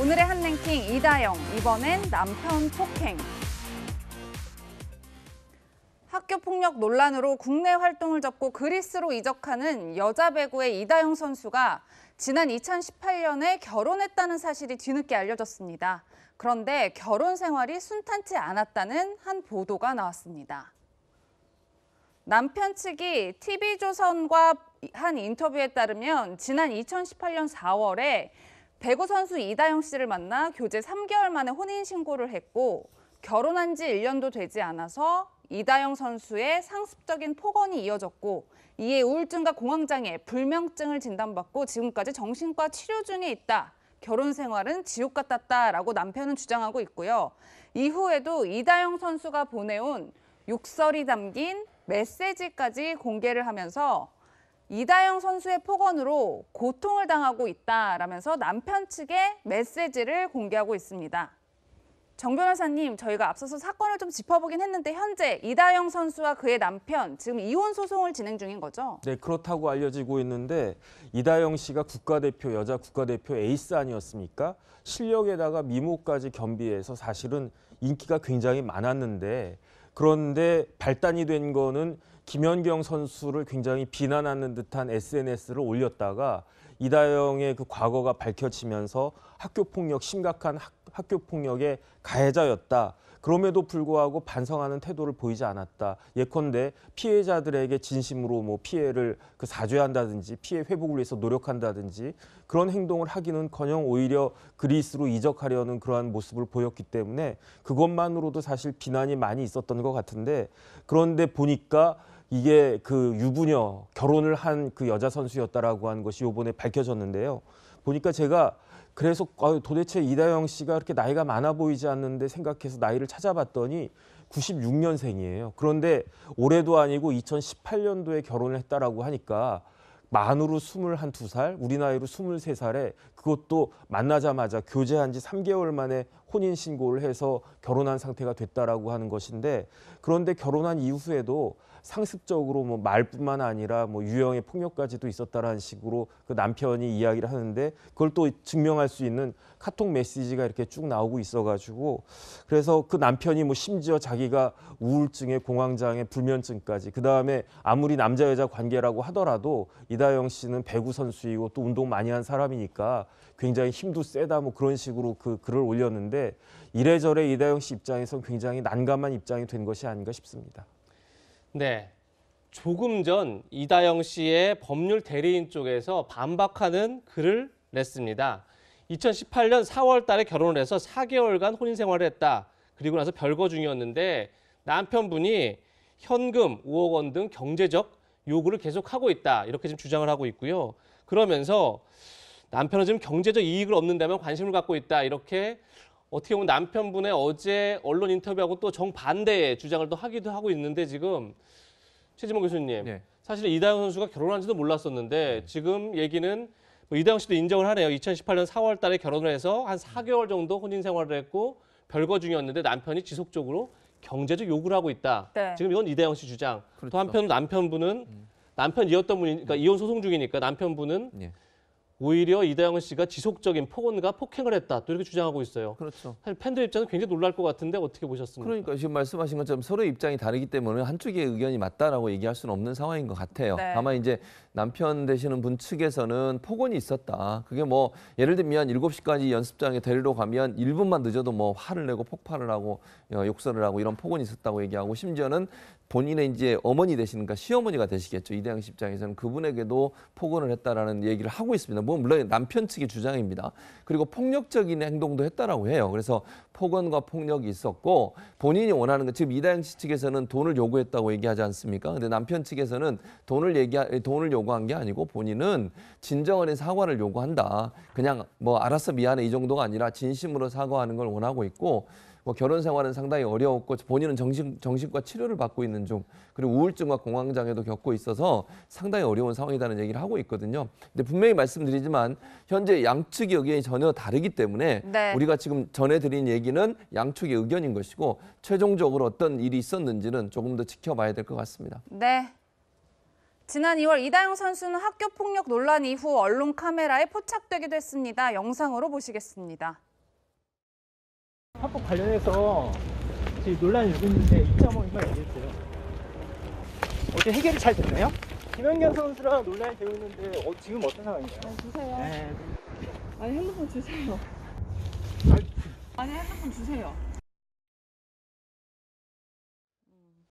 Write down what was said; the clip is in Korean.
오늘의 한랭킹 이다영, 이번엔 남편 폭행. 학교 폭력 논란으로 국내 활동을 접고 그리스로 이적하는 여자 배구의 이다영 선수가 지난 2018년에 결혼했다는 사실이 뒤늦게 알려졌습니다. 그런데 결혼 생활이 순탄치 않았다는 한 보도가 나왔습니다. 남편 측이 TV조선과 한 인터뷰에 따르면 지난 2018년 4월에 배구 선수 이다영 씨를 만나 교제 3개월 만에 혼인 신고를 했고 결혼한 지 1년도 되지 않아서 이다영 선수의 상습적인 폭언이 이어졌고 이에 우울증과 공황장애, 불명증을 진단받고 지금까지 정신과 치료 중에 있다. 결혼 생활은 지옥 같았다라고 남편은 주장하고 있고요. 이후에도 이다영 선수가 보내온 욕설이 담긴 메시지까지 공개를 하면서 이다영 선수의 폭언으로 고통을 당하고 있다라면서 남편 측에 메시지를 공개하고 있습니다. 정 변호사님, 저희가 앞서서 사건을 좀 짚어보긴 했는데 현재 이다영 선수와 그의 남편 지금 이혼 소송을 진행 중인 거죠? 네, 그렇다고 알려지고 있는데 이다영 씨가 국가대표 여자 국가대표 에이스 아니었습니까? 실력에다가 미모까지 겸비해서 사실은 인기가 굉장히 많았는데 그런데 발단이 된 거는 김연경 선수를 굉장히 비난하는 듯한 SNS를 올렸다가 이다영의 그 과거가 밝혀지면서 학교 폭력 심각한 학, 교 폭력의 가해자였다. 그럼에도 불구하고 반성하는 태도를 보이지 않았다. 예컨대 피해자들에게 진심으로 뭐 피해를 그 사죄한다든지 피해 회복을 위해서 노력한다든지 그런 행동을 하기는커녕 오히려 그리스로 이적하려는 그러한 모습을 보였기 때문에 그것만으로도 사실 비난이 많이 있었던 것 같은데 그런데 보니까 이게 그 유부녀 결혼을 한 그 여자 선수였다라고 하는 것이 요번에 밝혀졌는데요. 보니까 제가 그래서 아, 도대체 이다영 씨가 이렇게 나이가 많아 보이지 않는데 생각해서 나이를 찾아봤더니 96년생이에요. 그런데 올해도 아니고 2018년도에 결혼을 했다라고 하니까 만으로 21살, 우리 나이로 23살에 그것도 만나자마자 교제한 지 3개월 만에 혼인 신고를 해서 결혼한 상태가 됐다라고 하는 것인데 그런데 결혼한 이후에도 상습적으로 뭐 말뿐만 아니라 뭐 유형의 폭력까지도 있었다라는 식으로 그 남편이 이야기를 하는데 그걸 또 증명할 수 있는 카톡 메시지가 이렇게 쭉 나오고 있어가지고 그래서 그 남편이 뭐 심지어 자기가 우울증에 공황장애 불면증까지 그 다음에 아무리 남자 여자 관계라고 하더라도 이다영 씨는 배구 선수이고 또 운동 많이 한 사람이니까 굉장히 힘도 세다 뭐 그런 식으로 그 글을 올렸는데. 있는데 이래저래 이다영 씨 입장에서 굉장히 난감한 입장이 된 것이 아닌가 싶습니다. 네. 조금 전 이다영 씨의 법률 대리인 쪽에서 반박하는 글을 냈습니다. 2018년 4월 달에 결혼을 해서 4개월간 혼인 생활을 했다. 그리고 나서 별거 중이었는데 남편분이 현금 5억 원 등 경제적 요구를 계속하고 있다. 이렇게 지금 주장을 하고 있고요. 그러면서 남편은 지금 경제적 이익을 얻는다면 관심을 갖고 있다. 이렇게 어떻게 보면 남편분의 어제 언론 인터뷰하고 또 정반대의 주장을 또 하기도 하고 있는데 지금 최지모 교수님 네. 사실 이다영 선수가 결혼한지도 몰랐었는데 네. 지금 얘기는 뭐 이다영 씨도 인정을 하네요. 2018년 4월 달에 결혼을 해서 한 4개월 음. 정도 혼인 생활을 했고 별거 중이었는데 남편이 지속적으로 경제적 요구를 하고 있다. 네. 지금 이건 이다영 씨 주장. 그렇죠. 또 한편 남편분은 음. 남편이었던 분이 니까 그러니까 음. 이혼 소송 중이니까 남편분은 네. 오히려 이다영 씨가 지속적인 폭언과 폭행을 했다 또 이렇게 주장하고 있어요. 그렇죠. 사실 팬들 입장은 굉장히 놀랄 것 같은데 어떻게 보셨습니까? 그러니까 지금 말씀하신 것처럼 서로 입장이 다르기 때문에 한쪽의 의견이 맞다라고 얘기할 수는 없는 상황인 것 같아요. 네. 다만 이제 남편 되시는 분 측에서는 폭언이 있었다. 그게 뭐 예를 들면 7시까지 연습장에 데리러 가면 1분만 늦어도 뭐 화를 내고 폭발을 하고 어, 욕설을 하고 이런 폭언이 있었다고 얘기하고 심지어는 본인의 이제 어머니 되시니까 시어머니가 되시겠죠. 이대양 씨 입장에서는 그분에게도 폭언을 했다라는 얘기를 하고 있습니다. 뭐 물론 남편 측의 주장입니다. 그리고 폭력적인 행동도 했다라고 해요. 그래서 폭언과 폭력이 있었고 본인이 원하는 것, 지금 이대양 씨 측에서는 돈을 요구했다고 얘기하지 않습니까? 근데 남편 측에서는 돈을 얘기 돈을 요구 요구한 게 아니고 본인은 진정 한 사과를 요구한다. 그냥 뭐 알았어 미안해 이 정도가 아니라 진심으로 사과하는 걸 원하고 있고 뭐 결혼 생활은 상당히 어려웠고 본인은 정신 정신과 치료를 받고 있는 중 그리고 우울증과 공황장애도 겪고 있어서 상당히 어려운 상황이라는 얘기를 하고 있거든요. 근데 분명히 말씀드리지만 현재 양측의 의견이 전혀 다르기 때문에 네. 우리가 지금 전해드린 얘기는 양측의 의견인 것이고 최종적으로 어떤 일이 있었는지는 조금 더 지켜봐야 될 것 같습니다. 네. 지난 2월 이다영 선수는 학교 폭력 논란 이후 언론 카메라에 포착되기도 했습니다. 영상으로 보시겠습니다. 합법 관련해서 논란이 있는데 2.5인만 얘기했어요. 어제 해결이 잘 됐나요? 김연경 선수랑 논란이 되고 있는데 어, 지금 어떤 상황인가요? 주세요. 네. 아니 핸드폰 주세요. 아니 핸드폰 주세요.